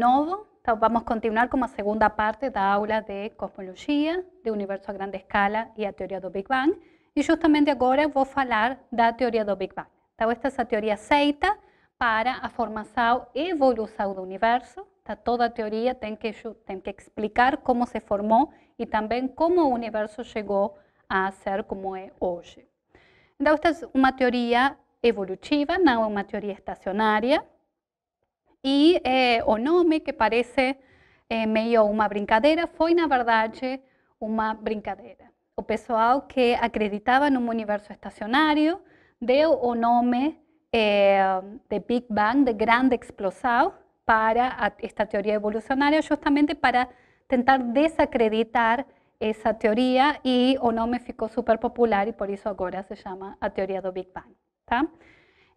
novo, vamos continuar como a segunda parte da aula de cosmologia, de universo a grande escala e a teoria do Big Bang. E justamente agora vou falar da teoria do Big Bang. Então, esta é a teoria aceita para a formação e evolução do universo. Então, toda a teoria tem que, tem que explicar como se formou e também como o universo chegou a ser como é hoje. esta é uma teoria evolutiva, não é uma teoria estacionária. Y eh, o nome que parece eh, meio uma brincadeira foi, na verdade, una brincadeira. O pessoal que en un universo estacionario deu o nome eh, de Big Bang, de grande explosão, para esta teoría evolucionaria, justamente para tentar desacreditar esa teoría y o nome ficou super popular y por eso ahora se llama a teoria do Big Bang, tá?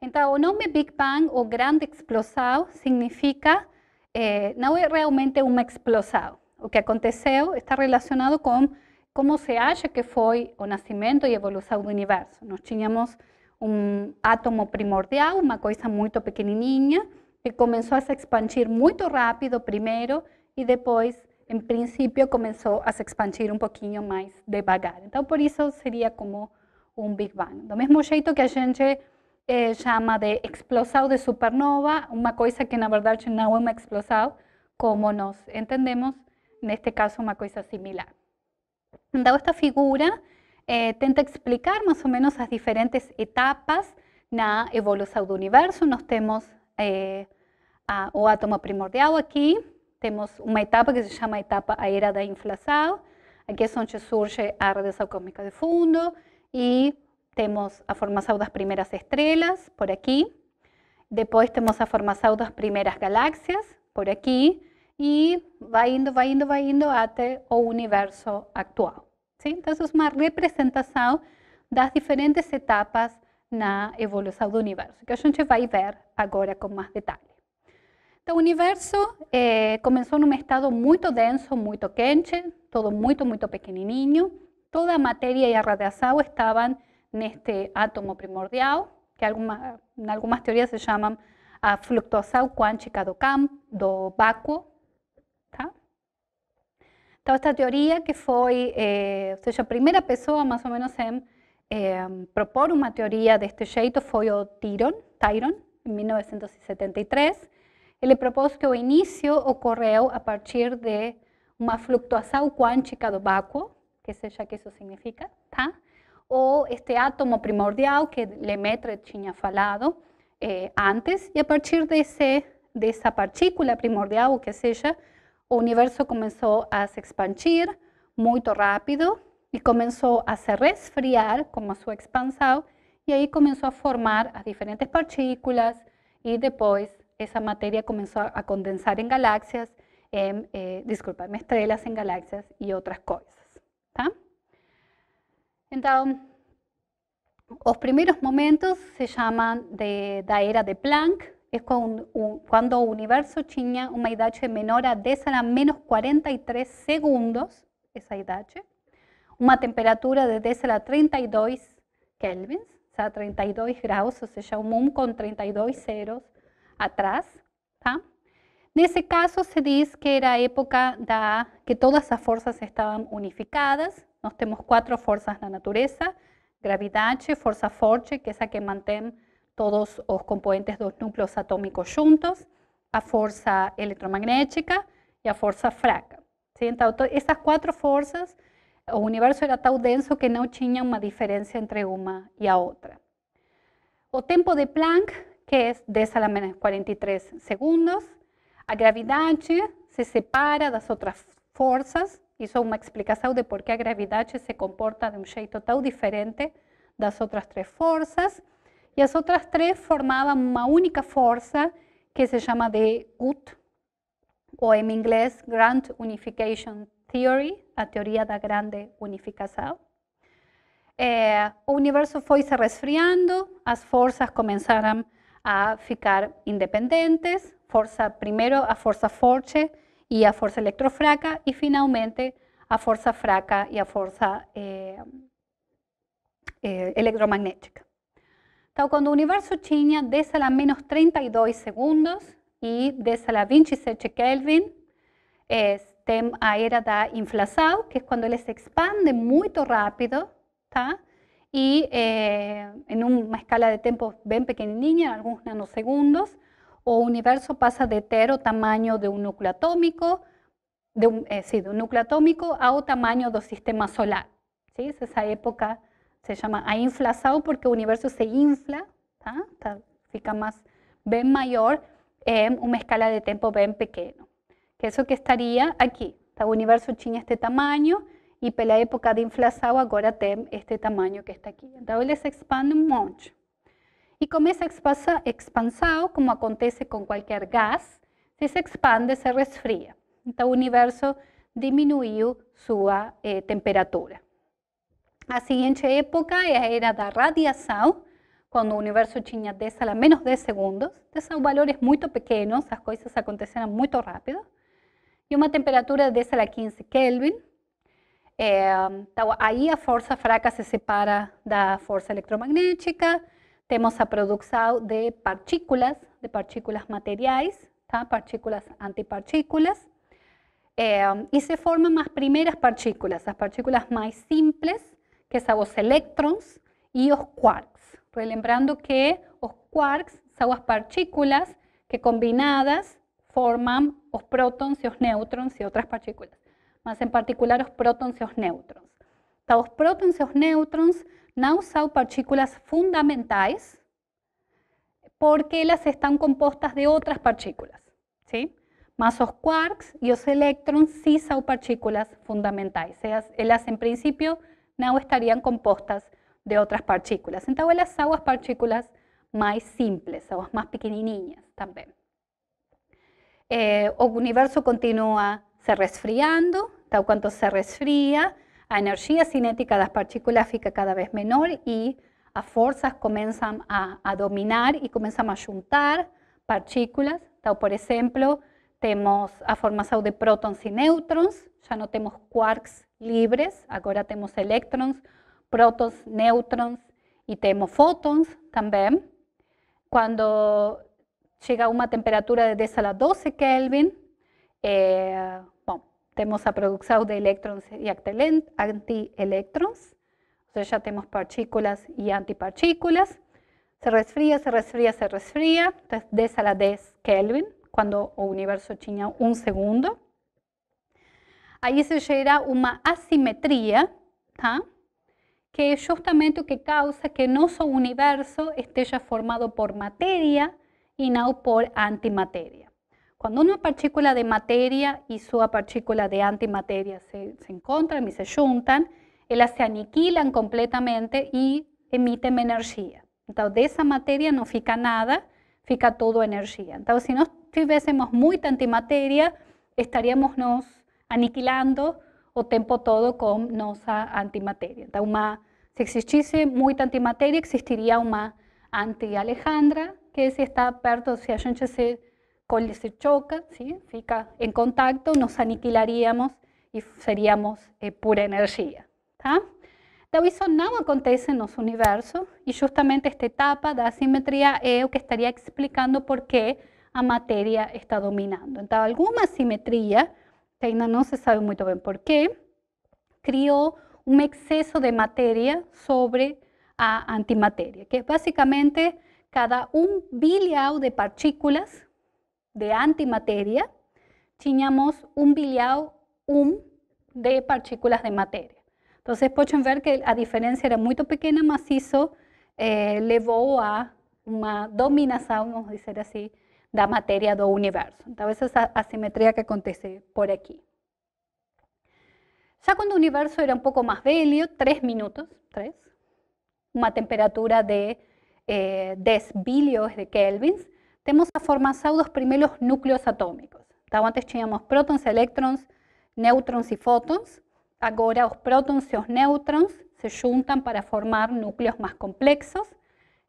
Então, o nome Big Bang, ou grande explosão, significa, eh, não é realmente uma explosão. O que aconteceu está relacionado com como se acha que foi o nascimento e evolução do universo. Nós tínhamos um átomo primordial, uma coisa muito pequenininha, que começou a se expandir muito rápido primeiro e depois, em princípio, começou a se expandir um pouquinho mais devagar. Então, por isso seria como um Big Bang. Do mesmo jeito que a gente Eh, llama de explosado de supernova, una cosa que na verdade no é uma explosado como nos entendemos, en este caso una cosa similar. Dado esta figura, eh, tenta explicar más o menos las diferentes etapas na evolución del universo. Nós temos eh, o átomo primordial aquí tenemos una etapa que se llama etapa aérea era da aquí aqui é onde surge a radiação cósmica de fundo y temos a formação das primeiras estrelas, por aqui. Depois temos a formação das primeiras galáxias, por aqui. E vai indo, vai indo, vai indo até o universo atual. Sim? Então, é uma representação das diferentes etapas na evolução do universo, que a gente vai ver agora com mais detalhe. Então, o universo eh, começou num estado muito denso, muito quente, todo muito, muito pequenininho. Toda a matéria e a radiação estavam en este átomo primordial, que en algunas teorías se llaman a ah, fluctuación cuántica do campo, do vacuo, Tá? esta teoría que fue, eh, o sea, la primera persona más o menos, en eh, propor teoría de este jeito fue o Tyron, Tyron 1973. él propuso que el inicio ocurrió a partir de una fluctuación cuántica do vacuo, que seja que eso significa, tá? ou este átomo primordial que Lemaitre tinha falado eh, antes, e a partir desse, dessa partícula primordial, o que seja, o universo começou a se expandir muito rápido e começou a se resfriar com a sua expansão, e aí começou a formar as diferentes partículas, e depois essa matéria começou a condensar em galáxias, em, eh, desculpa, em estrelas, em galáxias e outras coisas, tá? Então, os primeiros momentos se chamam de, da era de Planck, é quando, o universo tinha uma idade menor a 10 a menos 43 segundos, essa idade, uma temperatura de 10 a 32 Kelvin, ou a 32 graus, ou seja, um mundo com 32 zeros atrás, tá? Nesse caso se diz que era a época da que todas as forças estavam unificadas, tenemos cuatro fuerzas en la naturaleza: gravidade, fuerza fuerte, que es la que mantiene todos los componentes dos núcleos atómicos juntos, a fuerza electromagnética y a fuerza fraca. Estas cuatro fuerzas el o universo era tan denso que no tenía una diferencia entre una y a otra. O tiempo de Planck, que es 10 a la menos 43 segundos, a gravidade se separa de las otras fuerzas Isso é uma explicação de por que a gravidade se comporta de um jeito tão diferente das outras três forças. E as outras três formavam uma única força que se chama de GUT, ou em inglês Grand Unification Theory, a teoria da grande unificação. É, eh, o universo foi se resfriando, as forças começaram a ficar independentes. Força primeiro a força forte y a fuerza electrofraca, y finalmente, a fuerza fraca y a fuerza eh, eh, electromagnética. Cuando el universo tinha 10 a menos 32 segundos y 10 a la 27 Kelvin, este eh, tem a era da inflação, que es cuando se expande muy rápido, y en una escala de tiempo bien pequeña, algunos nanosegundos, o universo pasa de tero tamaño de un núcleo atómico, de un, eh, sí, de un núcleo atómico a un tamaño un sistema solar. ¿sí? esa época se llama a inflazao porque el universo se infla, está fica más, bien mayor en una escala de tiempo bien pequeño. Que eso que estaría aquí. el universo tenía este tamaño y pela época de inflazao ahora tem este tamaño que está aquí. Entonces, se expande un e começa a expansão, como acontece com qualquer gás, se se expande, se resfria. Então, o universo diminuiu sua eh, temperatura. A seguinte época a era da radiação, quando o universo tinha 10 a menos 10 segundos. São valores muito pequenos, as coisas aconteceram muito rápido. E uma temperatura de 10 a 15 Kelvin. Eh, aí a força fraca se separa da força eletromagnética Temos a produção de partículas, de partículas materiais, partículas antipartículas. Em, y se forman as primeras partículas, las partículas más simples, que son los electrones y os quarks. Relembrando que los quarks son las partículas que combinadas forman los prótons y os neutrons y otras partículas, más en particular los prótons y os neutrones. Então, os y los os no son partículas fundamentales porque las están compuestas de otras partículas, ¿sí? los quarks y los electrones sí son partículas fundamentales. Ellas en principio principio no estarían compuestas de otras partículas. Entonces, las aguas partículas más simples, más más también. también. Eh, El universo continúa se resfriando, tal cuanto se resfría, la energía cinética las partículas fica cada vez menor y las fuerzas comienzan a, dominar y comienzan a juntar partículas. por ejemplo, tenemos a formación de prótons y neutrons, ya no tenemos quarks libres, ahora tenemos elétrons, prótons, neutrons y tenemos fótons también. Cuando llega a una temperatura de 10 a 12 Kelvin, eh, tenemos a producción de y antielectrones, o sea ya tenemos partículas y antipartículas. Se resfría, se resfría, se resfría, entonces 10 a la 10 Kelvin, cuando el universo tiene un segundo. ahí se llega una asimetría, que es justamente lo que causa que nuestro universo esté ya formado por materia y no por antimateria. Cuando una partícula de materia y su partícula de antimateria se, se encuentran y se juntan, ellas eh, se aniquilan completamente y emiten energía. Entonces, de esa materia no fica nada, fica todo energía. Entonces, si no tuviésemos mucha antimateria, estaríamos nos aniquilando o tiempo todo con nuestra antimateria. Entonces, si existiese mucha antimateria, existiría una anti-Alejandra, que si está perto, si a gente se se choca, ¿sí? fica en contacto, nos aniquilaríamos y seríamos eh, pura energía, Tá? Então, isso acontece en nuestro universo y justamente esta etapa de asimetría es lo que estaría explicando por qué la materia está dominando. Entonces, alguna asimetría que ainda no se sabe muy bien por qué, creó un exceso de materia sobre a antimateria, que es básicamente cada un bilhão de partículas de antimateria, tiñamos un biliao um de partículas de materia. Entonces, pueden ver que la diferencia era muy pequeña, mas eso eh, llevó a una dominación, vamos a decir así, de la materia del universo. Entonces, esa asimetría que acontece por aquí. Ya cuando el universo era un poco más velio, 3 minutos, 3, una temperatura de eh, 10 billones de kelvins, tenemos a formar dos primeros núcleos atómicos. antes teníamos prótons, electrons, neutrons y fótons. Ahora los prótons y los neutrons se juntan para formar núcleos más complejos.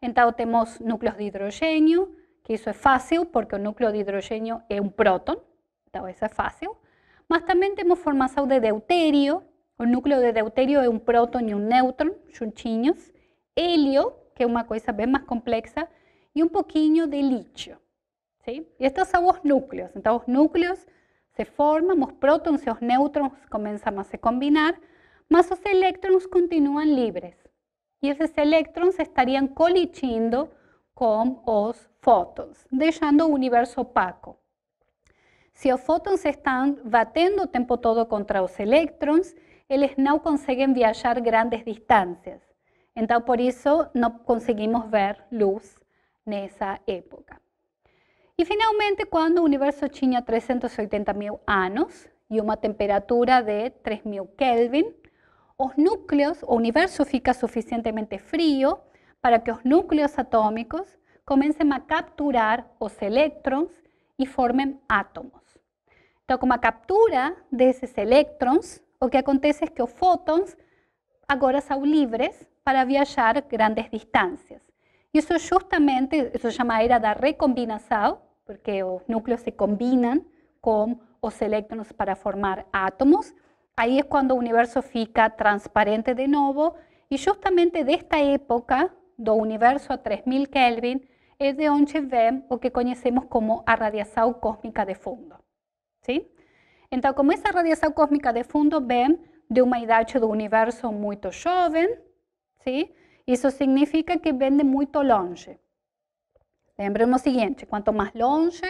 Entonces tenemos núcleos de hidrógeno, que eso es fácil, porque un núcleo de hidrógeno es un próton. eso es fácil. Mas también tenemos formación de deuterio, un núcleo de deuterio es un próton y un neutron, helio Helio, que es una cosa bien más compleja, y un poquito de litio, ¿sí? son los núcleos. entonces los núcleos se forman, los prótons y los comienzan comienzan a se combinar, más los electrons continúan libres y esos se estarían colisionando con los fótons, dejando un universo opaco. si los fótons están batiendo todo tempo todo contra los electrones ellos no consiguen viajar grandes distancias, entonces por eso no conseguimos ver luz esa época. y finalmente, cuando el universo tinha 380 mil y y una temperatura de 3000 Kelvin, los núcleos, o universo fica suficientemente frío para que los núcleos atómicos comiencen a capturar los electrons y formen átomos. entonces como a captura esos electrones o que acontece es que los fotones agora son libres para viajar grandes distancias Isso justamente, isso chama era da recombinação, porque os núcleos se combinam com os elétrons para formar átomos. Aí é quando o universo fica transparente de novo. E justamente desta época, do universo a 3000 Kelvin, é de onde vem o que conhecemos como a radiação cósmica de fundo. Sim? Então, como essa radiação cósmica de fundo vem de uma idade do universo muito jovem, sim? Isso significa que vende muito longe. Lembremos o seguinte: quanto mais longe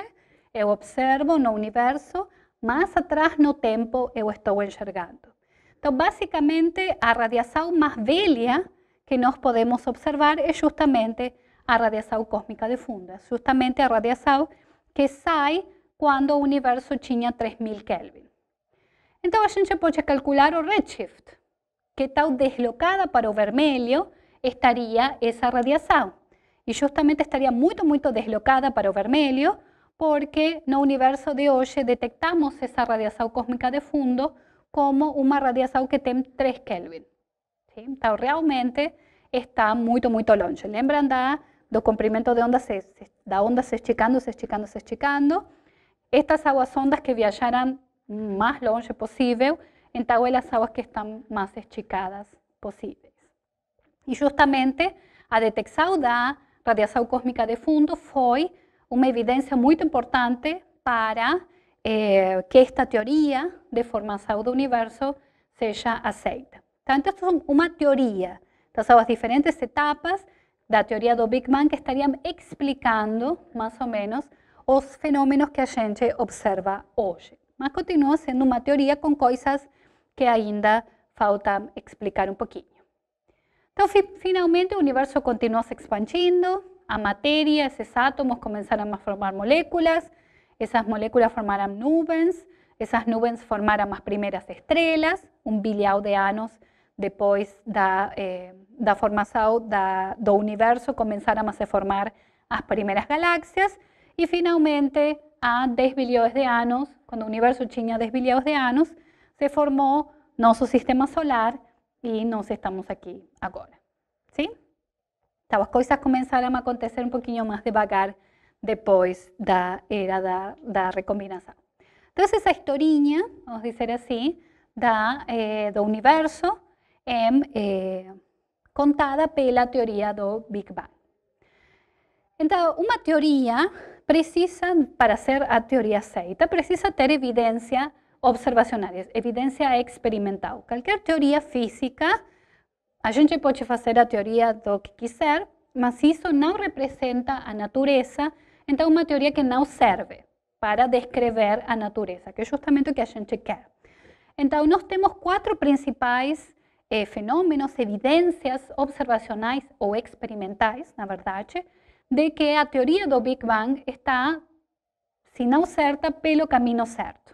eu observo no universo, mais atrás no tempo eu estou enxergando. Então, basicamente, a radiação mais velha que nós podemos observar é justamente a radiação cósmica de funda, é justamente a radiação que sai quando o universo tinha 3000 Kelvin. Então, a gente pode calcular o redshift, que está deslocada para o vermelho, estaría esa radiación y justamente estaría muy muy deslocada para Obermelio, vermelho, porque no universo de hoy detectamos esa radiación cósmica de fondo como una radiación que tem 3 Kelvin. ¿sí? realmente está muy muy longe. ¿Recuerdan? da, do comprimento de onda se, da onda se esticando, se esticando, se esticando? Estas aguas ondas que viajarán más longe posible, en las aguas que están más esticadas posible. E justamente a detecção da radiação cósmica de fundo foi uma evidência muito importante para eh, que esta teoria de formação do universo seja aceita. Então, esta é uma teoria. Então, são as diferentes etapas da teoria do Big Bang que estariam explicando, mais ou menos, os fenômenos que a gente observa hoje. Mas continua sendo uma teoria com coisas que ainda falta explicar um pouquinho. Entonces, finalmente, el universo continúa se expandindo, a materia esos átomos comenzaron a formar moléculas, esas moléculas formaron nubes, esas nubes formaron las primeras estrellas, un billón de años después de eh, formación del universo, comenzaron a formar las primeras galaxias y finalmente, a 10 billones de años, cuando el universo tenía 10 billones de años, se formó nuestro sistema solar e nós estamos aqui agora. Sim? Então, as coisas começaram a acontecer um pouquinho mais devagar depois da era da, da recombinação. Então, essa historinha, vamos dizer assim, da, eh, do universo é, eh, contada pela teoria do Big Bang. Então, uma teoria precisa, para ser a teoria aceita, precisa ter evidência observacionárias, evidência experimental. Qualquer teoria física, a gente pode fazer a teoria do que quiser, mas isso não representa a natureza, então uma teoria que não serve para descrever a natureza, que é justamente o que a gente quer. Então, nós temos quatro principais eh, fenômenos, evidências observacionais ou experimentais, na verdade, de que a teoria do Big Bang está, se não certa, pelo caminho certo.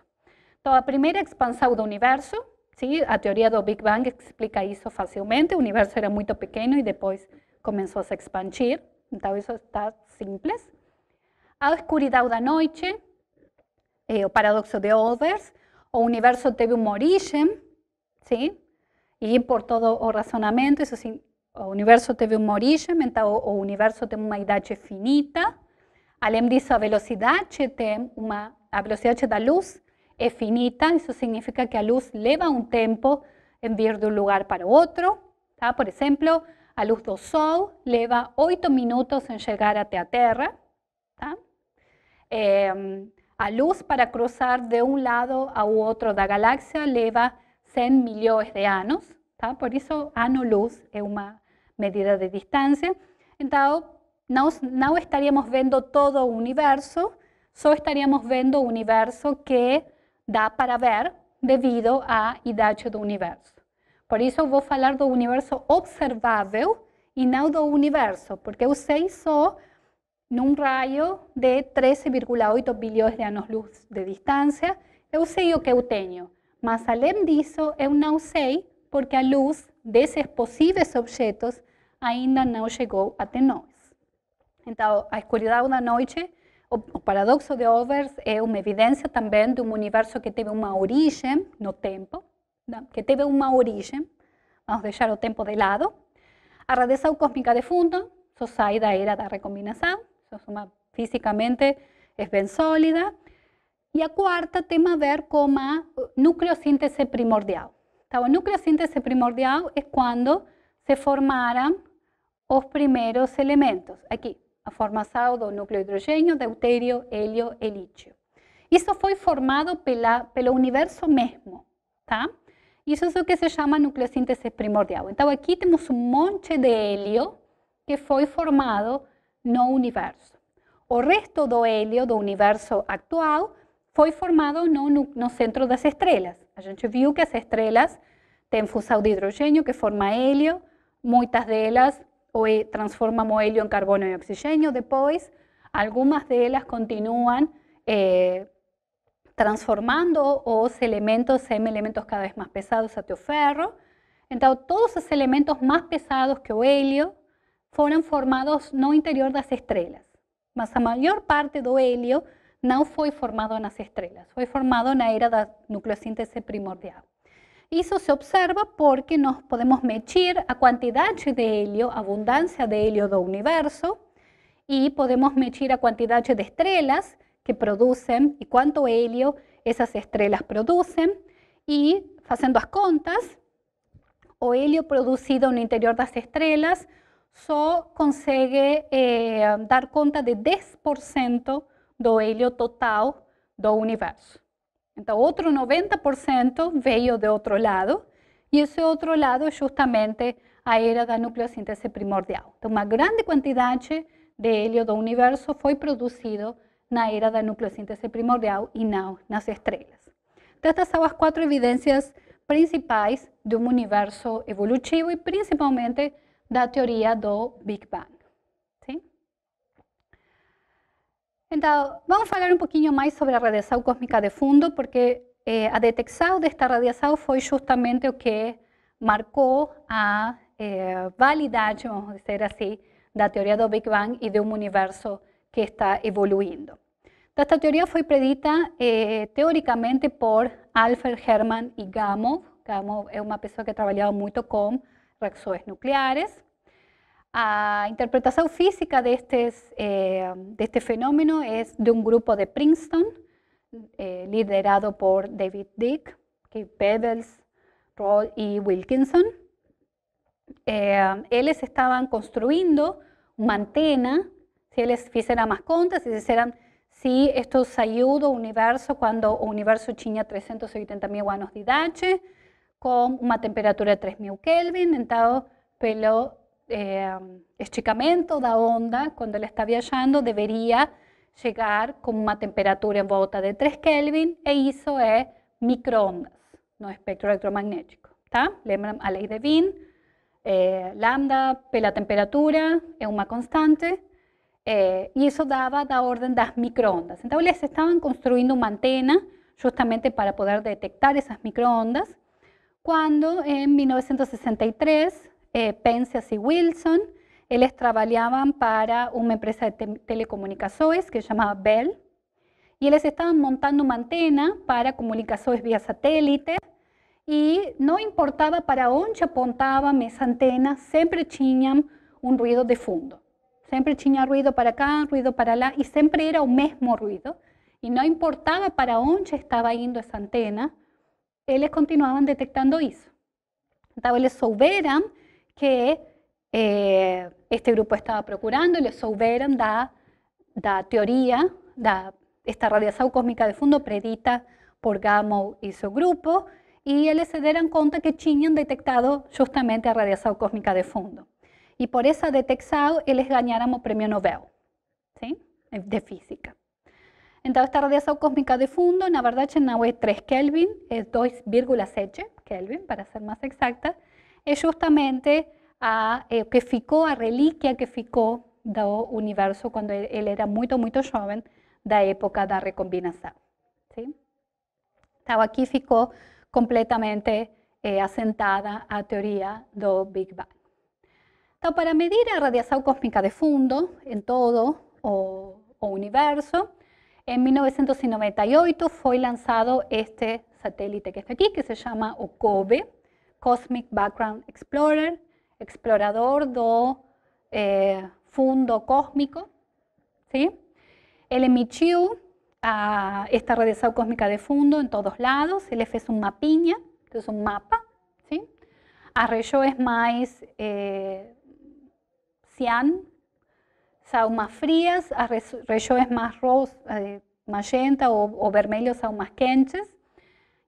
Então, a primeira expansão do universo, sim, a teoria do Big Bang explica isso facilmente, o universo era muito pequeno e depois começou a se expandir, então isso está simples. A escuridão da noite, é, o paradoxo de Olbers, o universo teve uma origem, sim, e por todo o racionamento, isso sim, o universo teve uma origem, então o universo tem uma idade finita. Além disso, a velocidade tem uma a velocidade da luz es finita, eso significa que la luz leva un tiempo en vir de un lugar para otro Por ejemplo a luz del sol leva 8 minutos en llegar hasta a tierra, Tá? Em, a luz para cruzar de un lado a otro de la galaxia lleva 100 millones de años Por eso ano-luz es una medida de distancia entonces no estaríamos viendo todo el universo, solo estaríamos viendo el universo que dá para ver devido à idade do universo. Por isso eu vou falar do universo observável e não do universo, porque eu sei só num raio de 13,8 bilhões de anos-luz de distância, eu sei o que eu tenho. Mas além disso, eu não sei porque a luz desses possíveis objetos ainda não chegou até nós. Então, a escuridão da noite o paradoxo de Overs é uma evidência também de um universo que teve uma origem no tempo, né? que teve uma origem, vamos deixar o tempo de lado. A radiação cósmica de fundo só sai da era da recombinação, só uma, fisicamente é bem sólida. E a quarta tem a ver com a nucleossíntese primordial. Então, a nucleossíntese primordial é quando se formaram os primeiros elementos. Aqui, a formação do núcleo hidrogênio, deutério, hélio e lítio. Isso foi formado pela, pelo universo mesmo, tá? Isso é o que se chama nucleossíntese primordial. Então, aqui temos um monte de hélio que foi formado no universo. O resto do hélio do universo atual foi formado no, no centro das estrelas. A gente viu que as estrelas têm fusão de hidrogênio que forma hélio, muitas delas transformamos transforma moelio en carbono y oxígeno. Depois, algunas de ellas continúan eh, transformando los elementos en elementos cada vez más pesados hasta el ferro. Entonces, todos los elementos más pesados que el helio fueron formados no interior de las estrellas. Mas la mayor parte del helio no fue formado en las estrellas. Fue formado en la era de nucleosíntesis primordial. Y eso se observa porque nos podemos medir a cantidad de helio, abundancia de helio do universo, y podemos medir a cantidad de estrellas que producen y cuánto helio esas estrellas producen. y haciendo las contas, o helio producido en el interior las estrellas estrellas consegue eh, dar cuenta de 10% do helio total do universo. Então, outro 90% veio de outro lado, e esse outro lado é justamente a era da nucleossíntese primordial. Então, uma grande quantidade de hélio do universo foi produzido na era da nucleossíntese primordial e não nas estrelas. Então, estas são as quatro evidências principais de um universo evolutivo e principalmente da teoria do Big Bang. Então, vamos falar um pouquinho mais sobre a radiação cósmica de fundo, porque eh, a detecção desta radiação foi justamente o que marcou a eh, validade, vamos dizer assim, da teoria do Big Bang e de um universo que está evoluindo. Então, esta teoria foi predita eh, teoricamente por Alfred Hermann e Gamow. Gamow é uma pessoa que trabalhava muito com reações nucleares. La interpretación física de, este, eh, de este fenómeno es de un grupo de Princeton, eh, liderado por David Dick, Keith Pebbles, y e. Wilkinson. Eh, ellos estaban construyendo una antena, si ellos hicieran más contas, si hicieran si esto ayuda al universo cuando el universo tinha 380.000 años de idade, con una temperatura de 3.000 Kelvin, entonces pelo eh, de da onda cuando él está viajando debería llegar con una temperatura en bota de 3 Kelvin e hizo es eh, microondas no espectro electromagnético tá? la a ley de Wien? Eh, lambda pela temperatura es una constante eh, y eso daba la orden de las microondas. entonces estaban construyendo una antena justamente para poder detectar esas microondas cuando en 1963 eh, y Wilson. Ellos trabajaban para una empresa de telecomunicaciones que se llamaba Bell y ellos estaban montando una antena para comunicaciones vía satélite y no importaba para dónde apuntaba esa antena, siempre tenían un ruido de fondo. Siempre tenía ruido para acá, ruido para allá y siempre era el mismo ruido. Y no importaba para dónde estaba yendo esa antena, ellos continuaban detectando eso. Entonces, ellos souberan que eh, este grupo estaba procurando, les Souberan da, da teoría da esta radiación cósmica de fondo predita por Gamow y su grupo, y ellos se dieron cuenta que han detectado justamente la radiación cósmica de fondo. Y por esa detección, les ganaron premio Nobel ¿sí? de física. Entonces, esta radiación cósmica de fondo, en verdad no es 3 Kelvin, es 2,7 Kelvin, para ser más exacta, es justamente a, eh, que ficó a que ficó universo cuando él era muy joven de la época de la ¿sí? Aquí aqui completamente eh, asentada la a teoría Big Bang. para medir la radiación cósmica de fondo en todo o, universo, en 1998 fue lanzado este satélite que está aquí, que se llama OCOBE, Cosmic Background Explorer, explorador do fondo eh, fundo cósmico. ¿sí? El emitió ah, esta redesa cósmica de fondo en todos lados. El F es un mapiña, es un mapa. ¿sí? Eh, es más cian, saumas más frías, arreyo es más rosa, eh, magenta o, o vermelho más quentes.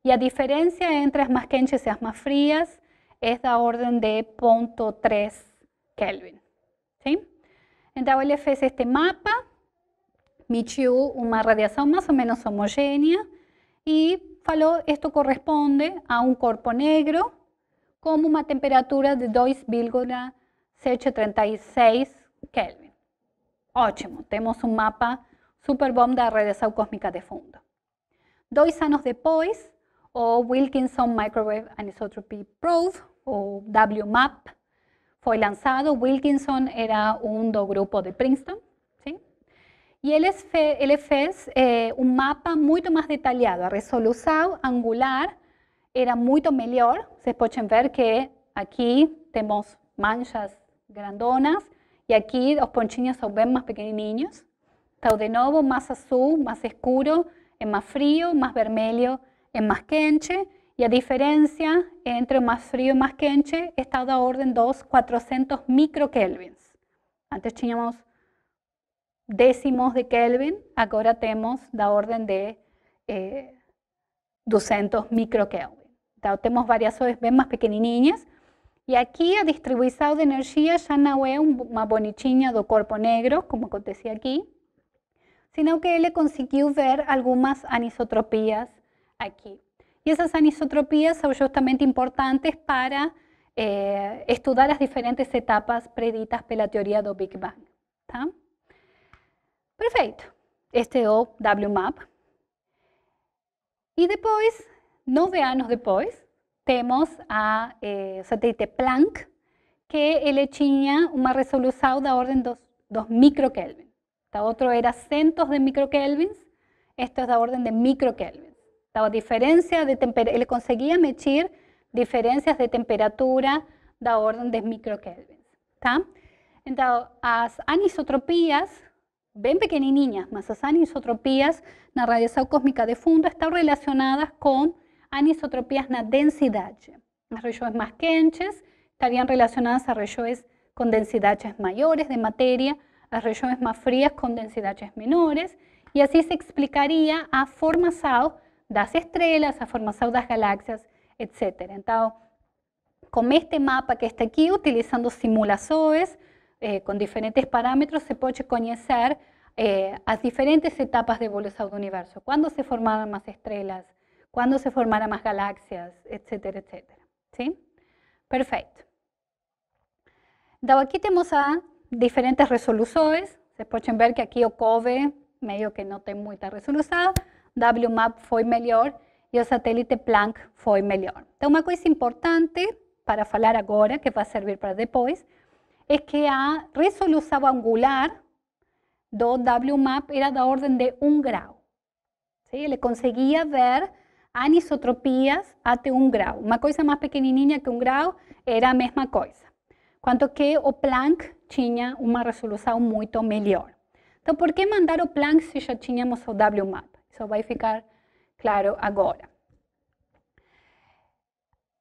Y a diferencia entre las más quentes y las más frías, es la orden de 0.3 Kelvin. ¿sí? Entonces, él este mapa, mediu una radiación más o menos homogénea y faló esto corresponde a un cuerpo negro con una temperatura de 2,736 Kelvin. Ótimo, tenemos un mapa super de radiación cósmica de fondo. Dos años después, o Wilkinson Microwave Anisotropy Probe o WMAP. Fue lanzado, Wilkinson era un do grupo de Princeton. ¿sí? Y él es eh, un mapa mucho más detallado, a angular era mucho mejor. Se pueden ver que aquí tenemos manchas grandonas y aquí los ponchinos son más más pequenininhos. está de nuevo, más azul, más oscuro, es más frío, más vermelho, en Masquenche y a diferencia entre más frío y más quente está da orden 2 400 microkelvins. Antes teníamos décimos de Kelvin, ahora tenemos da orden de 200 eh, microkelvin. Entonces, tenemos varias bien más pequeñiñas y aquí ha distribuido de energía ya no una una bonitinha do cuerpo negro, como acontecía aquí, sino que él consiguió ver algunas anisotropías aquí. Y esas anisotropías son justamente importantes para eh, estudiar las diferentes etapas preditas por la teoría del Big Bang. Perfecto, Perfecto, Este es el WMAP. Y después, nueve años después, tenemos a, eh, satélite Planck, que él una una resolución de orden de 2 microkelvin. Este otro era centos de microkelvins, esto es de orden de microkelvin daba diferencia de temperatura, conseguía medir diferencias de temperatura de orden de microkelvins, Entonces, las anisotropías, bien bem pero las anisotropías en la radiación cósmica de fondo están relacionadas con anisotropías en la densidad. Las regiones más quentes estarían relacionadas a regiones con densidades mayores de materia, las regiones más frías con densidades menores, y así se explicaría a formação estrellas, la a de las galaxias, etc. Entonces, con este mapa que está aquí, utilizando simulaciones eh, con diferentes parámetros, se puede conocer las eh, diferentes etapas de evolución del universo. Quando se formaram más estrellas? quando se formaram más galaxias? etc, etcétera. ¿Sí? Perfecto. Então, aqui a diferentes resoluciones. Se pueden ver que aquí o COVE meio que não tem muita resolução, WMAP foi melhor e o satélite Planck foi melhor. Então, uma coisa importante para falar agora, que vai servir para depois, é que a resolução angular do WMAP era da ordem de 1 grau. Ele conseguia ver anisotropias até 1 grau. Uma coisa mais pequenininha que 1 grau era a mesma coisa. Quanto que o Planck tinha uma resolução muito melhor. Então, por que mandar o Planck se já tínhamos o WMAP? Isso vai ficar claro agora.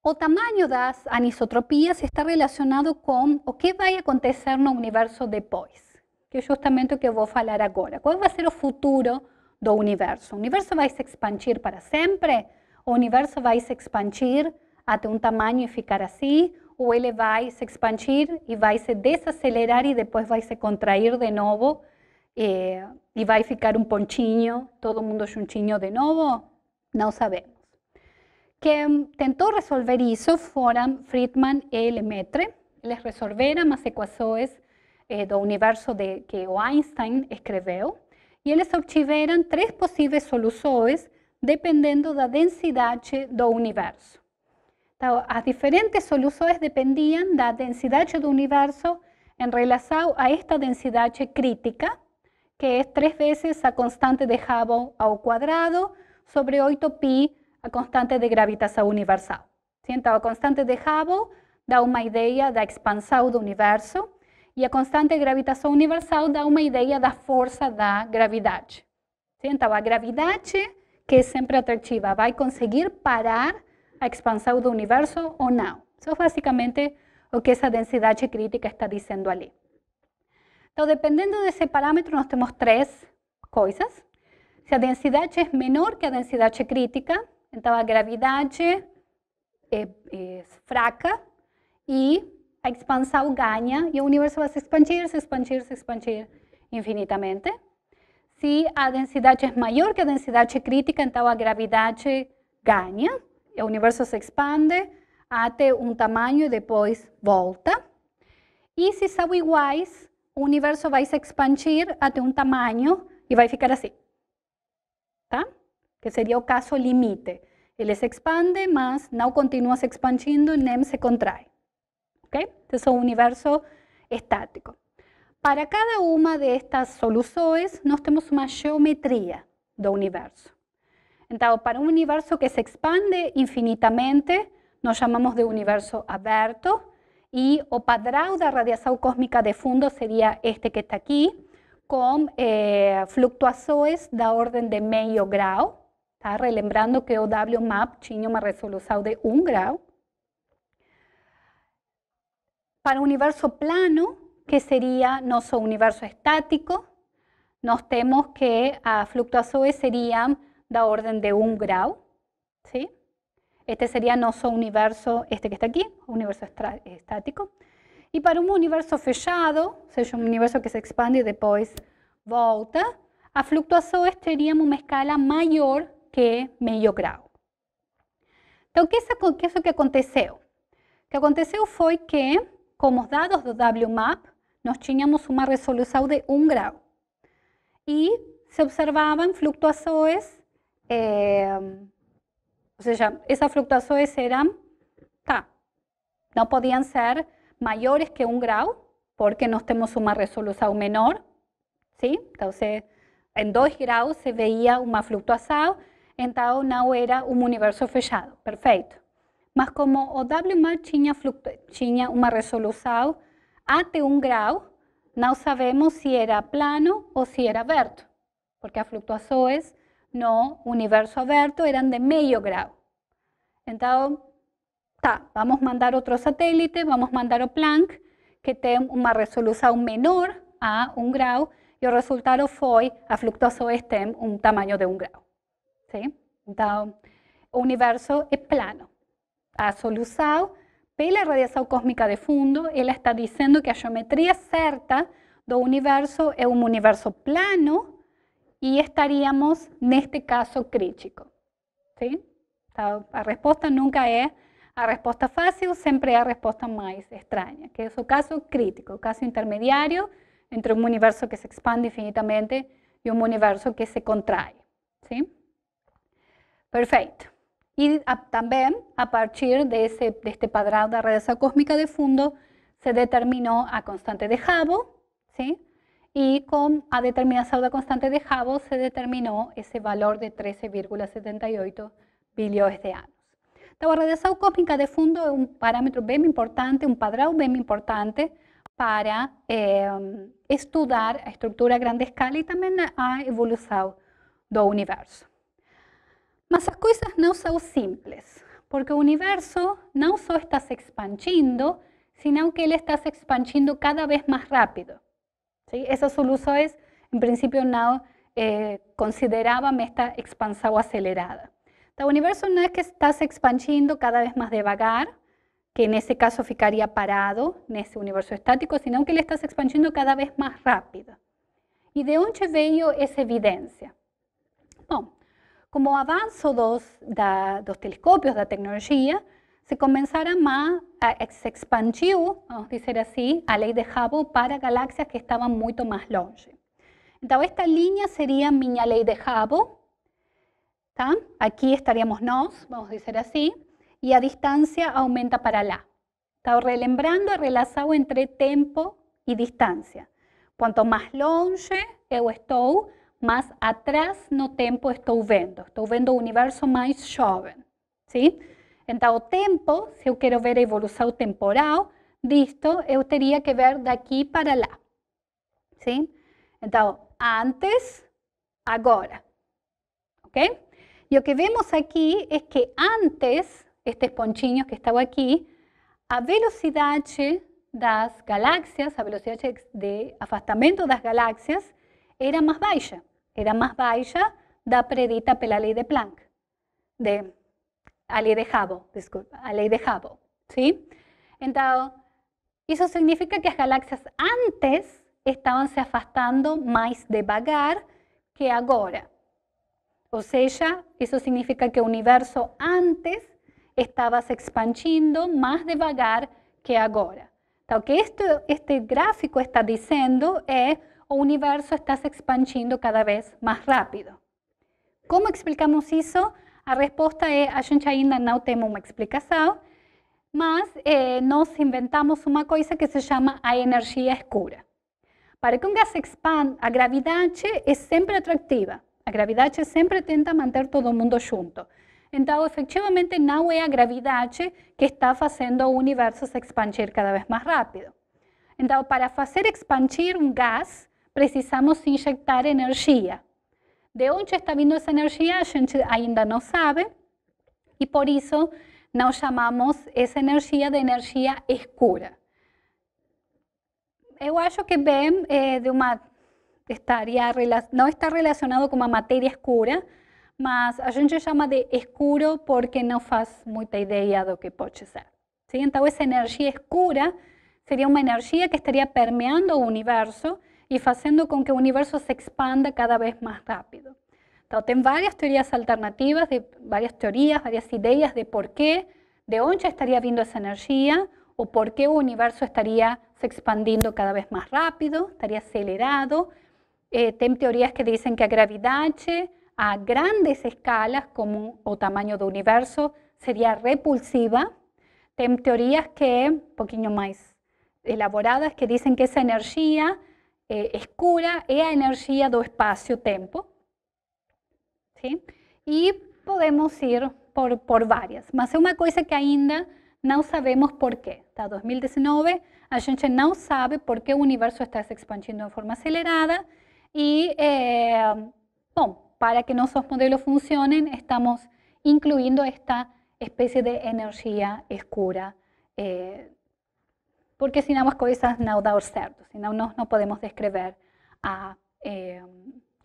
O tamanho das anisotropias está relacionado com o que vai acontecer no universo depois, que é justamente o que eu vou falar agora. Qual vai ser o futuro do universo? O universo vai se expandir para sempre? O universo vai se expandir até um tamanho e ficar assim? Ou ele vai se expandir e vai se desacelerar e depois vai se contrair de novo é, eh, e vai ficar um pontinho, todo mundo juntinho de novo? Não sabemos. Quem mm, tentou resolver isso foram Friedman e Lemaitre. Eles resolveram as equações é, eh, do universo de, que o Einstein escreveu e eles obtiveram três possíveis soluções dependendo da densidade do universo. Então, as diferentes soluções dependiam da densidade do universo em relação a esta densidade crítica, que es tres veces a constante de Hubble al cuadrado sobre 8 pi, a constante de gravitación universal. sienta a constante de Hubble da una idea de la expansão del universo y a constante de gravitación universal una una idea da fuerza da gravidade. gravedad. Entonces, a gravedad, que siempre atractiva, ¿va a conseguir parar a expansão del universo o no? Eso es basicamente lo que esa densidad crítica está diciendo allí. Então, dependendo desse parâmetro, nós temos três coisas. Se a densidade é menor que a densidade crítica, então a gravidade eh, é, é fraca e a expansão ganha e o universo vai se expandir, se expandir, se expandir infinitamente. Se a densidade é maior que a densidade crítica, então a gravidade ganha, o universo se expande até um tamanho e depois volta. E se são iguais, o universo vai se expandir até um tamanho e vai ficar assim. Tá? Que seria o caso limite. Ele se expande, mas não continua se expandindo nem se contrai. Ok? Então, é o universo estático. Para cada uma destas soluções, nós temos uma geometria do universo. Então, para um universo que se expande infinitamente, nós chamamos de universo aberto, y o radiación de radiación cósmica de fondo sería este que está aquí, con eh, fluctuaciones de da orden de medio grado. ¿Está? relembrando que o WMAP tinha uma resolución de un grau. Para universo plano, que sería nuestro universo estático, nos temos que ah, fluctuaciones serían de da orden de un grau. ¿sí?, este sería nuestro universo, este que está aquí, universo estático. y para un universo fechado, o sea, un universo que se expande y después volta, a fluctuaciones tendríamos una escala mayor que medio grado. Entonces, ¿qué es lo que aconteceu? Lo que aconteceu fue que, como los dados de WMAP, nos teníamos una resolución de un grado, y se observaban fluctuaciones eh, o sea, esas fluctuaciones eran ta. No podían ser mayores que un grado, porque no tenemos una resolución menor, ¿sí? Entonces, en dos grados se veía una fluctuación, entonces no era un universo fechado, perfecto. Mas como o WMAR tenía una uma resolución até 1 grau, no sabemos si era plano o si era abierto, porque las fluctuaciones... no universo aberto eram de meio grau. Então, tá, vamos mandar outro satélite, vamos mandar o Planck, que tem uma resolução menor a um grau, e o resultado foi a fluctuações têm um tamanho de um grau. Então, o universo é plano. A solução, pela radiação cósmica de fundo, ela está dizendo que a geometria certa do universo é um universo plano y estaríamos en este caso crítico. ¿sí? respuesta respuesta nunca es la respuesta fácil, siempre es la respuesta más extraña, que es un caso crítico, caso intermediario entre un universo que se expande infinitamente y un universo que se contrae. ¿sí? y también también a partir de este este de la red cósmica de fondo se determinó a constante de Hubble, ¿sí? y con a determinação da constante de Hubble se determinó ese valor de 13,78 bilhões de anos. Então, a radiação cósmica de fundo é um parâmetro bem importante, um padrão bem importante para eh, estudar a estrutura a grande escala e também a evolução do universo. Mas as coisas não são simples, porque o universo não só está se expandindo, senão que ele está se expandindo cada vez mais rápido. Esa solución es, en principio, no eh, consideraba esta o acelerada. El universo no es que estás expandiendo cada vez más devagar, que en ese caso ficaría parado en ese universo estático, sino que le estás expandiendo cada vez más rápido. ¿Y de dónde veo esa evidencia? como avanzo dos, da, dos telescopios la tecnología, se começar a expandir, ¿tá? vamos dizer assim, a lei de Hubble para galáxias que estavam muito mais longe. Então, esta linha seria minha lei de Hubble, tá? Aqui estaríamos nós, vamos dizer assim, e a distância aumenta para lá. Então, relembrando e relação entre tempo e distância. Quanto mais longe eu estou, mais atrás no tempo estou vendo. Estou vendo o universo mais jovem, sim? Então, o tempo, se eu quero ver a evolução temporal disto, eu teria que ver daqui para lá. Sim? Então, antes, agora. Ok? E o que vemos aqui é que antes, estes pontinhos que estavam aqui, a velocidade das galáxias, a velocidade de afastamento das galáxias, era mais baixa. Era mais baixa da predita pela lei de Planck. De ley alejado, disculpa, alejado, ¿sí? Entonces, eso significa que las galaxias antes estaban se afastando más devagar que ahora. O sea, eso significa que el universo antes estaba se expandiendo más devagar que ahora. Lo que este, gráfico está diciendo es el universo está se expandiendo cada vez más rápido. ¿Cómo explicamos eso? A resposta é: ah, a gente ainda não tem uma explicação, mas eh, nós inventamos uma coisa que se chama a energia escura. Para que um gás expanda, a gravidade é sempre atrativa. A gravidade sempre tenta manter todo mundo junto. Então, efetivamente, não é a gravidade que está fazendo o universo se expandir cada vez mais rápido. Então, para fazer expandir um gás, precisamos injetar energia. de dónde está viniendo esa energía? a gente ainda no sabe, Y por eso nos llamamos esa energía de energía escura. Yo acho que bem eh, no de está relacionado con materia materia escura, mas a gente llama de escuro porque no faz idea de do que puede ser. Entonces esa energía energía escura sería una energía que estaría permeando el universo y haciendo con que el universo se expanda cada vez más rápido. Entonces, hay varias teorías alternativas, de, varias teorías, varias ideas de por qué, de dónde estaría viendo esa energía o por qué el universo estaría se expandiendo cada vez más rápido, estaría acelerado. Eh, hay teorías que dicen que la gravedad a grandes escalas como o tamaño del universo sería repulsiva. Hay teorías que, un poquito más elaboradas, que dicen que esa energía eh, escura ea energía do espacio tempo ¿sí? y podemos ir por, por varias más una cosa que ainda no sabemos por qué Hasta 2019, a gente sabe por qué el universo está expandiendo de forma acelerada y eh, para que nuestros modelos funcionen estamos incluyendo esta especie de energía escura eh, porque sin no, no cosas no certo, senão no no podemos descrever a, eh,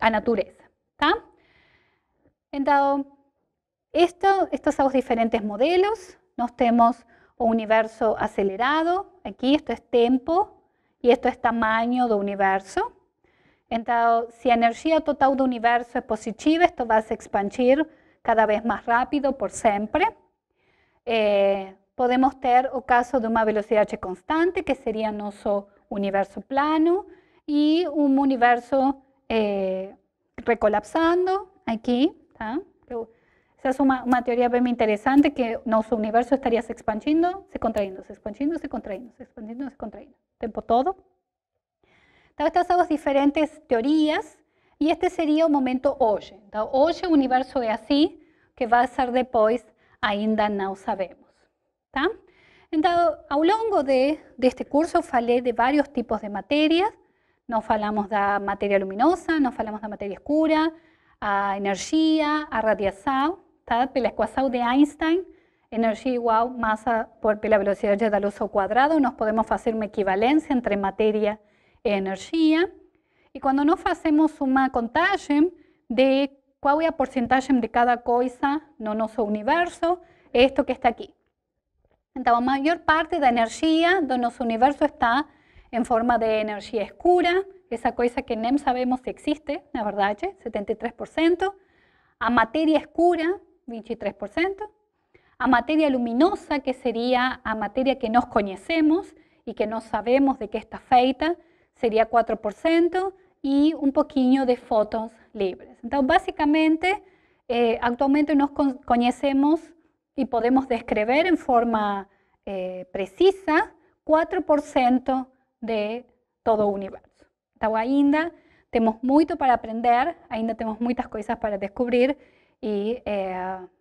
a naturaleza, tá? Entonces, esto, estos son diferentes modelos. nos temos un universo acelerado, aquí esto es tiempo, y esto es tamaño del universo. entonces, si la energía total del universo es positiva, esto va se expandir cada vez más rápido por siempre, Eh, podemos tener o caso de una velocidad constante, que sería nuestro universo plano, y un universo eh, recolapsando aquí. Esa es una teoría muy interesante, que nuestro universo estaría se expandiendo, se contrayendo, se expandiendo, se contrayendo, se expandiendo, se contrayendo, tiempo todo. estas son las diferentes teorías y este sería el momento hoy. Hoy el universo es así, que va a ser depois ainda no sabemos. Entonces, a lo largo de, este curso, falé de varios tipos de materias. Nos falamos de materia luminosa, nos falamos de materia oscura, a energía, a radiación, tá? pela equação de Einstein, energía igual masa por, velocidad de la luz al cuadrado, nos podemos hacer una equivalencia entre materia e energía, y cuando nos hacemos una contagem de cuál es el porcentagem de cada cosa no nuestro universo, esto que está aquí. Entonces, la mayor parte la energía de nuestro universo está en forma de energía oscura, esa cosa que nem sabemos si existe, la verdad, 73%. A materia oscura, 23%. A materia luminosa, que sería a materia que nos conocemos y que no sabemos de qué está feita, sería 4%. y un poquito de fotos libres. Entonces, básicamente, eh, actualmente nos conocemos y podemos describir en forma eh, precisa 4% de todo el universo. Então ainda tenemos mucho para aprender, ainda tenemos muchas cosas para descubrir y eh,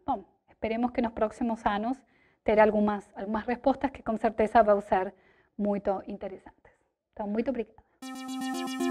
oh, esperemos que en los próximos años ter algunas respuestas respuestas que con certeza a ser muy interesantes. Muchas gracias.